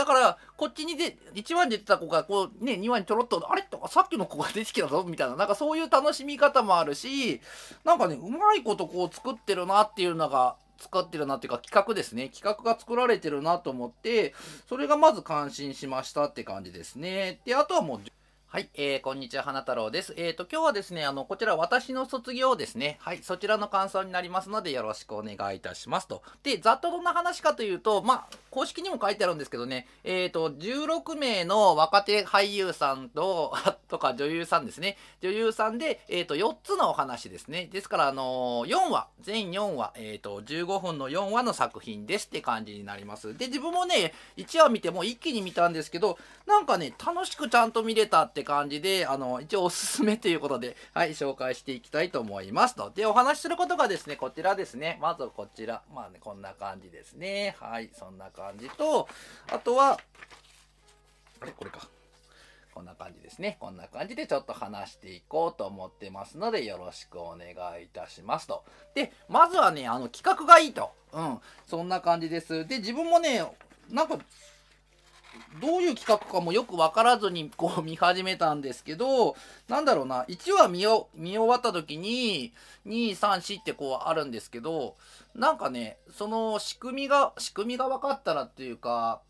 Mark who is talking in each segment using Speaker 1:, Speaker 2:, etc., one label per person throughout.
Speaker 1: だから、こっちにで、1話に出てた子が、こう、ね、2話にちょろっと、あれとか、さっきの子が出てきたぞ、みたいな、なんかそういう楽しみ方もあるし、なんかね、うまいことこう作ってるなっていうのが、使ってるなっていうか企画ですね。企画が作られてるなと思って、それがまず感心しましたって感じですね。で、あとはもう、はい、えー、こんにちは、花太郎です。えっ、ー、と、今日はですね、あの、こちら私の卒業ですね。はい、そちらの感想になりますので、よろしくお願いいたしますと。で、ざっとどんな話かというと、まあ、公式にも書いてあるんですけどね、えっ、ー、と、16名の若手俳優さんと、あとか女優さんですね。女優さんで、えっ、ー、と、4つのお話ですね。ですから、あのー、4話、全4話、えっ、ー、と、15分の4話の作品ですって感じになります。で、自分もね、1話見ても一気に見たんですけど、なんかね、楽しくちゃんと見れたって感じで、あの、一応おすすめということで、はい、紹介していきたいと思いますと。で、お話しすることがですね、こちらですね。まずこちら。まあね、こんな感じですね。はい、そんな感じと、あとは、あれこれか。こんな感じですね。こんな感じでちょっと話していこうと思ってますので、よろしくお願いいたしますと。で、まずはね、あの、企画がいいと。うん。そんな感じです。で、自分もね、なんか、どういう企画かもよくわからずにこう 見始めたんですけど、なんだろうな、1話見見終わった時に、2、3、4ってこうあるんですけど、なんかね、その仕組みが、仕組みが分かったらっていうか、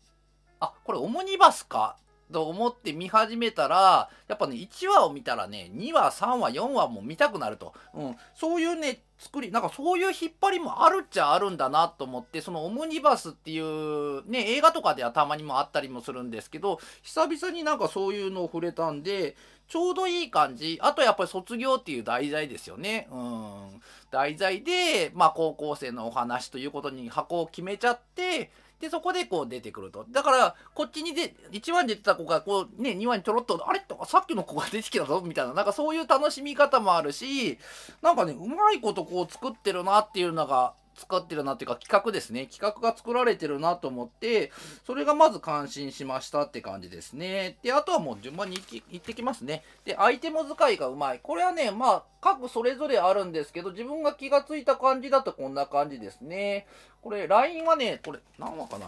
Speaker 1: あ、これオムニバスかと思って見始めたら、やっぱね、1話を見たらね、2話、3話、4話も見たくなると。うん。そういうね、作り、なんかそういう引っ張りもあるっちゃあるんだなと思って、そのオムニバスっていうね、映画とかではたまにもあったりもするんですけど、久々になんかそういうのを触れたんで、ちょうどいい感じ。あとやっぱり卒業っていう題材ですよね。うん。題材で、まあ高校生のお話ということに箱を決めちゃって、で、そこでこう出てくると。だから、こっちにで、1話に出てた子が、こうね、2話にちょろっと、あれとかさっきの子が出てきたぞみたいな、なんかそういう楽しみ方もあるし、なんかね、うまいことこう作ってるなっていうのが、使ってるなっていうか企画ですね企画が作られてるなと思ってそれがまず感心しましたって感じですねであとはもう順番にいってきますねでアイテム使いがうまいこれはねまあ各それぞれあるんですけど自分が気がついた感じだとこんな感じですねこれ LINE はねこれ何話かな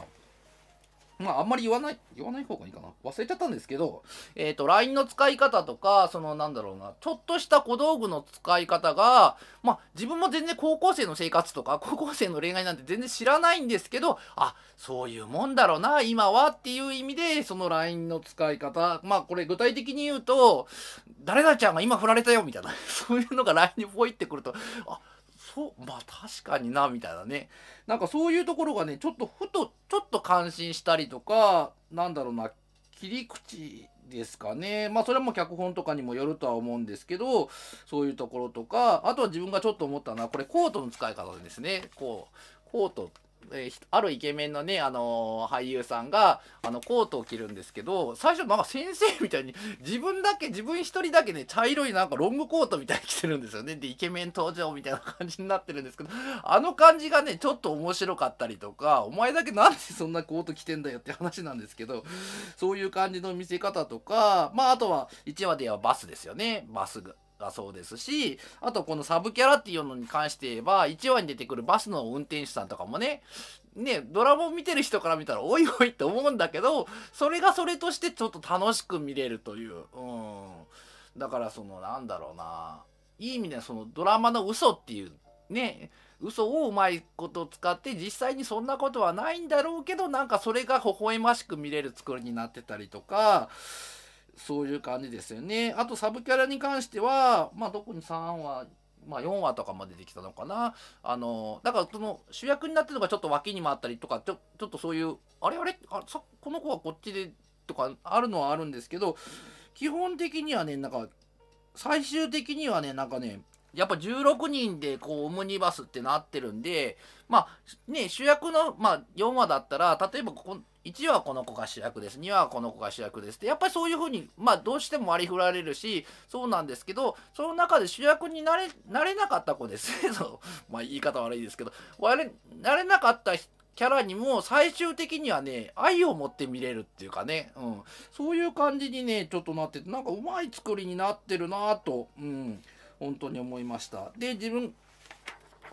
Speaker 1: まあ、あんまり言わない、言わない方がいいかな。忘れちゃったんですけど、えっ、ー、と、LINE の使い方とか、その、なんだろうな、ちょっとした小道具の使い方が、まあ、自分も全然高校生の生活とか、高校生の恋愛なんて全然知らないんですけど、あ、そういうもんだろうな、今はっていう意味で、その LINE の使い方、まあ、これ具体的に言うと、誰々ちゃんが今振られたよ、みたいな、そういうのが LINE にポイってくると、あ、そうまあ確かになみたいなねなんかそういうところがねちょっとふとちょっと感心したりとかなんだろうな切り口ですかねまあそれも脚本とかにもよるとは思うんですけどそういうところとかあとは自分がちょっと思ったのはこれコートの使い方ですねこうコートえー、あるイケメンのね、あのー、俳優さんが、あの、コートを着るんですけど、最初なんか先生みたいに、自分だけ、自分一人だけね、茶色いなんかロングコートみたいに着てるんですよね。で、イケメン登場みたいな感じになってるんですけど、あの感じがね、ちょっと面白かったりとか、お前だけなんでそんなコート着てんだよって話なんですけど、そういう感じの見せ方とか、まあ、あとは、1話ではバスですよね。バスが。だそうですしあとこのサブキャラっていうのに関して言えば1話に出てくるバスの運転手さんとかもねねドラマを見てる人から見たらおいおいって思うんだけどそれがそれとしてちょっと楽しく見れるといううんだからそのなんだろうないい意味でそのドラマの嘘っていうね嘘をうまいこと使って実際にそんなことはないんだろうけどなんかそれが微笑ましく見れる作りになってたりとかそういう感じですよね。あとサブキャラに関しては、まあ、特に3話、まあ、4話とかまでできたのかな。あの、だからその主役になってるのがちょっと脇に回ったりとか、ちょちょっとそういう、あれあれあさこの子はこっちでとかあるのはあるんですけど、基本的にはね、なんか、最終的にはね、なんかね、やっぱ16人でこうオムニバスってなってるんでまあね主役の、まあ、4話だったら例えばここ1話この子が主役です2話この子が主役ですってやっぱりそういうふうに、まあ、どうしても割り振られるしそうなんですけどその中で主役になれなれなかった子ですね まあ言い方悪いですけどれなれなかったキャラにも最終的にはね愛を持って見れるっていうかね、うん、そういう感じにねちょっとなっててなんかうまい作りになってるなと、うん、本当に思いましたで自分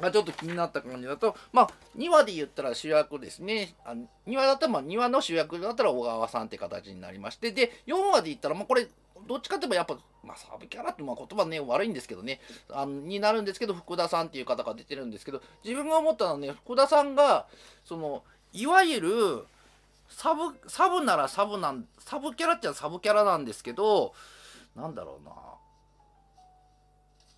Speaker 1: がちょっと気になった感じだと、まあ、2話で言ったら主役ですね。あ2話だったら、まあ、2話の主役だったら小川さんって形になりまして、で、4話で言ったら、まあ、これ、どっちかって言えばやっぱ、まあ、サブキャラってまあ言葉ね、悪いんですけどね、あのになるんですけど、福田さんっていう方が出てるんですけど、自分が思ったのはね、福田さんが、その、いわゆる、サブ、サブならサブなん、サブキャラっちゃサブキャラなんですけど、なんだろうな。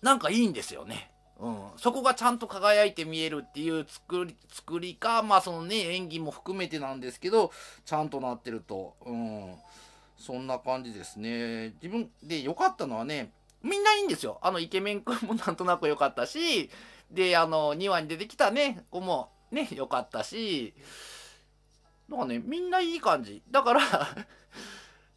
Speaker 1: なんかいいんですよね。うん、そこがちゃんと輝いて見えるっていう作り作りか、まあそのね、演技も含めてなんですけど、ちゃんとなってると。うん、そんな感じですね。自分で良かったのはね、みんないいんですよ。あのイケメンくんも なんとなく良かったし、で、あの、2話に出てきたね、子もね、良かったし、なんかね、みんないい感じ。だから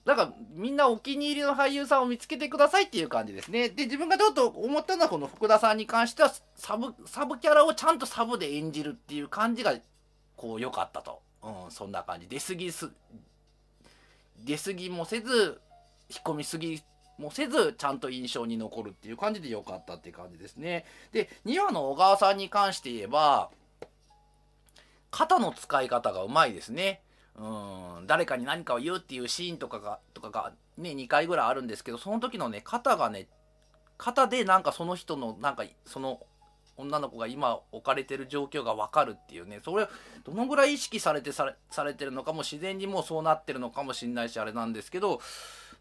Speaker 1: なんかみんなお気に入りの俳優さんを見つけてくださいっていう感じですね。で、自分がちょっと思ったのはこの福田さんに関してはサブ、サブキャラをちゃんとサブで演じるっていう感じが、こう良かったと。うん、そんな感じ。出過ぎす、出過ぎもせず、引っ込みすぎもせず、ちゃんと印象に残るっていう感じで良かったっていう感じですね。で、2話の小川さんに関して言えば、肩の使い方がうまいですね。うん誰かに何かを言うっていうシーンとかがとかがね2回ぐらいあるんですけどその時のね肩がね肩でなんかその人のなんかその女の子が今置かれてる状況が分かるっていうねそれどのぐらい意識されてされされてるのかも自然にもうそうなってるのかもしんないしあれなんですけど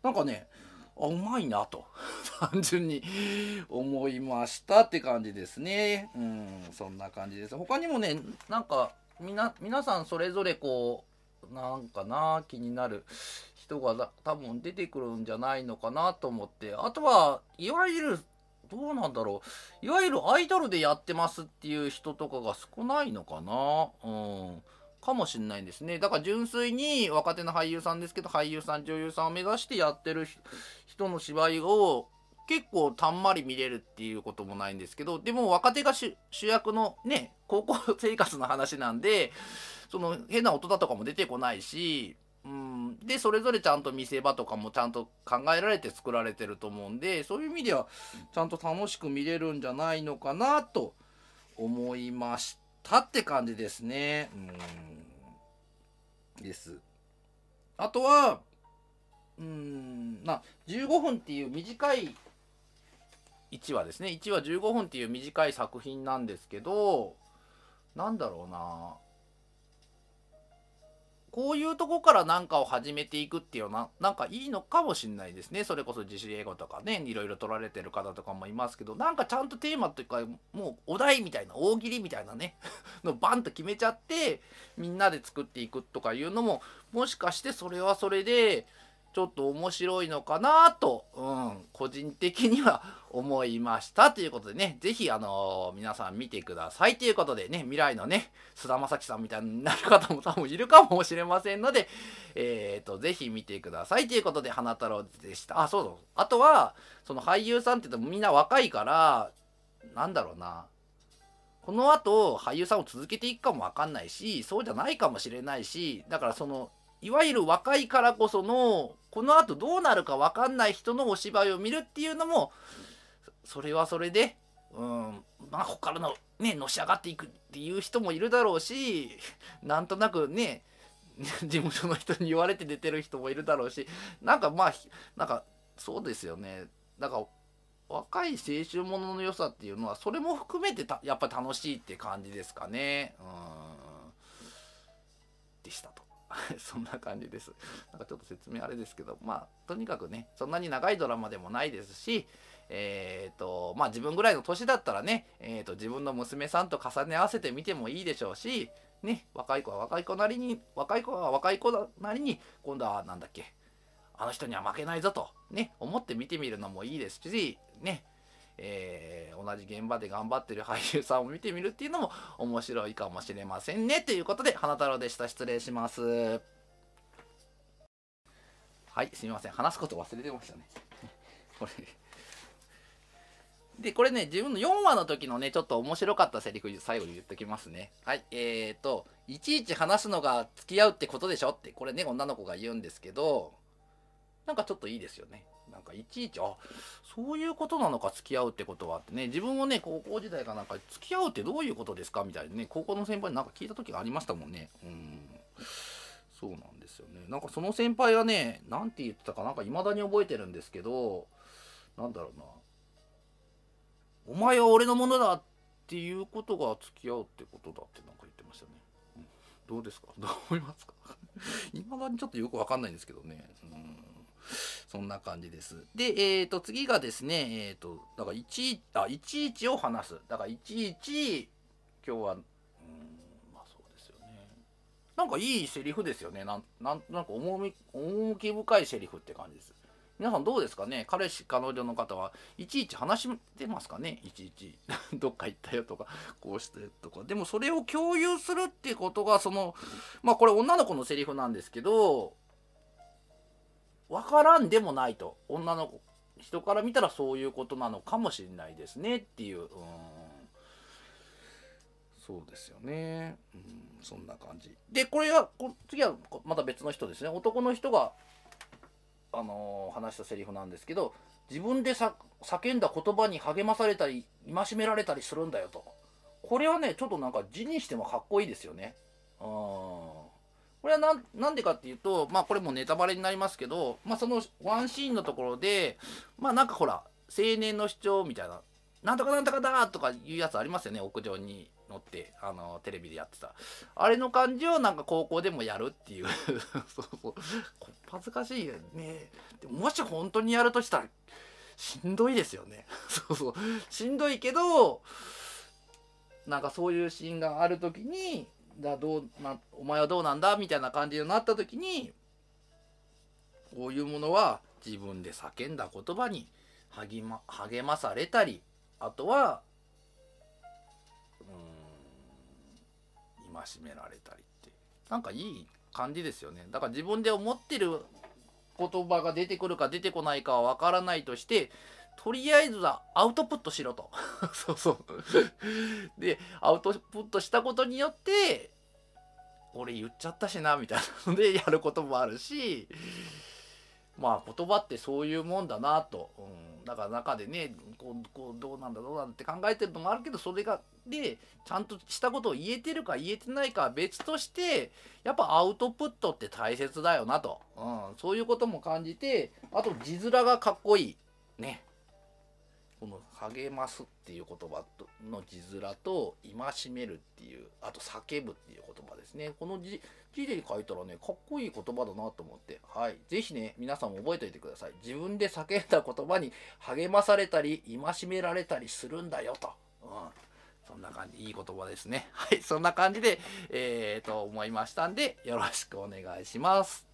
Speaker 1: なんかねあうまいなと 単純に思いましたって感じですねうんそんな感じです他にもねなんかみ皆さんそれぞれこうなんかな気になる人が多分出てくるんじゃないのかなと思ってあとはいわゆるどうなんだろういわゆるアイドルでやってますっていう人とかが少ないのかなうんかもしんないんですねだから純粋に若手の俳優さんですけど俳優さん女優さんを目指してやってる人の芝居を結構たんまり見れるっていうこともないんですけどでも若手が主役のね高校生活の話なんでその変な音だとかも出てこないし、うん、でそれぞれちゃんと見せ場とかもちゃんと考えられて作られてると思うんでそういう意味ではちゃんと楽しく見れるんじゃないのかなと思いましたって感じですね。うん、です。あとはうんな15分っていう短い1話ですね1話15分っていう短い作品なんですけどなんだろうなこういうとこから何かを始めていくっていうのはなんかいいのかもしんないですねそれこそ自主英語とかねいろいろ取られてる方とかもいますけどなんかちゃんとテーマというかもうお題みたいな大喜利みたいなね のバンと決めちゃってみんなで作っていくとかいうのももしかしてそれはそれでちょっと面白いのかなと、うん、個人的には思いましたということでね、ぜひ、あのー、皆さん見てくださいということでね、未来のね、菅田将暉さんみたいになる方も多分いるかもしれませんので、えーと、ぜひ見てくださいということで、花太郎でした。あ、そうそう。あとは、その俳優さんって言うとみんな若いから、なんだろうな。この後俳優さんを続けていくかもわかんないしそうじゃないかもしれないしだからそのいわゆる若いからこそのこのあとどうなるか分かんない人のお芝居を見るっていうのもそれはそれでうんまあここからのねのし上がっていくっていう人もいるだろうしなんとなくね 事務所の人に言われて出てる人もいるだろうしなんかまあなんかそうですよねだから若い青春ものの良さっていうのはそれも含めてたやっぱ楽しいって感じですかねうんでしたと。そんな感じです。なんかちょっと説明あれですけど、まあ、とにかくね、そんなに長いドラマでもないですし、えっ、ー、と、まあ自分ぐらいの年だったらね、えっ、ー、と、自分の娘さんと重ね合わせてみてもいいでしょうし、ね、若い子は若い子なりに、若い子は若い子なりに、今度は何だっけ、あの人には負けないぞと、ね、思って見てみるのもいいですし、ね、えー同じ現場で頑張ってる俳優さんを見てみるっていうのも面白いかもしれませんねということで花太郎でした失礼しますはいすみません話すこと忘れてましたねこれで、これね、自分の4話の時のね、ちょっと面白かったセリフ最後に言っときますね。はい、えーと、いちいち話すのが付き合うってことでしょって、これね、女の子が言うんですけど、なんかちょっといいですよね。なんかいちいち、あ、そういうことなのか付き合うってことはってね、自分もね、高校時代かなんか付き合うってどういうことですかみたいなね、高校の先輩になんか聞いた時がありましたもんね。うん。そうなんですよね。なんかその先輩はね、なんて言ってたかなんか未だに覚えてるんですけど、なんだろうな。お前は俺のものだっていうことが付き合うってことだってなんか言ってましたね。どうですかどう思いますか 未だにちょっとよくわかんないんですけどね。そんな感じです。で、えっ、ー、と、次がですね、えー、と、だから1、あ、11を話す。だからいちいち、今日は、うん、まあそうですよね。なんかいいセリフですよね。なん、なんか重み、重き深いセリフって感じです。皆さんどうですかね彼氏、彼女の方はいちいち話してますかねいちいち どっか行ったよとかこうしてとか。でもそれを共有するってことが、その、まあこれ女の子のセリフなんですけど、分からんでもないと女の人から見たらそういうことなのかもしれないですねっていう、うん、そうですよね、うん、そんな感じでこれはこ次はまた別の人ですね男の人が、あのー、話したセリフなんですけど自分でさ叫んだ言葉に励まされたり戒められたりするんだよとこれはねちょっとなんか字にしてもかっこいいですよねうんこれはなんでかっていうと、まあこれもネタバレになりますけど、まあそのワンシーンのところで、まあなんかほら、青年の主張みたいな、なんとかなんとかだーとかいうやつありますよね、屋上に乗って、あの、テレビでやってた。あれの感じをなんか高校でもやるっていう。そうそう。恥ずかしいよね。でももし本当にやるとしたら、しんどいですよね。そうそう。しんどいけど、なんかそういうシーンがある時に、だどうなお前はどうなんだみたいな感じになった時にこういうものは自分で叫んだ言葉に励ま励まされたりあとはうん戒められたりってなんかいい感じですよねだから自分で思ってる言葉が出てくるか出てこないかは分からないとしてとりあえずはアウトプットしろと。そうそう。で、アウトプットしたことによって、俺言っちゃったしな、みたいなので やることもあるし、まあ言葉ってそういうもんだなと。うん、だから中でね、こう、こうどうなんだどうなんだって考えてるのもあるけど、それが、で、ちゃんとしたことを言えてるか言えてないかは別として、やっぱアウトプットって大切だよなと。うん、そういうことも感じて、あと字面がかっこいい。ね。励ますっていう言葉の字面と戒めるっていうあと叫ぶっていう言葉ですねこの字字で書いたらねかっこいい言葉だなと思ってはい是非ね皆さんも覚えておいてください自分で叫んだ言葉に励まされたり戒められたりするんだよと、うん、そんな感じいい言葉ですねはいそんな感じでえー、と思いましたんでよろしくお願いします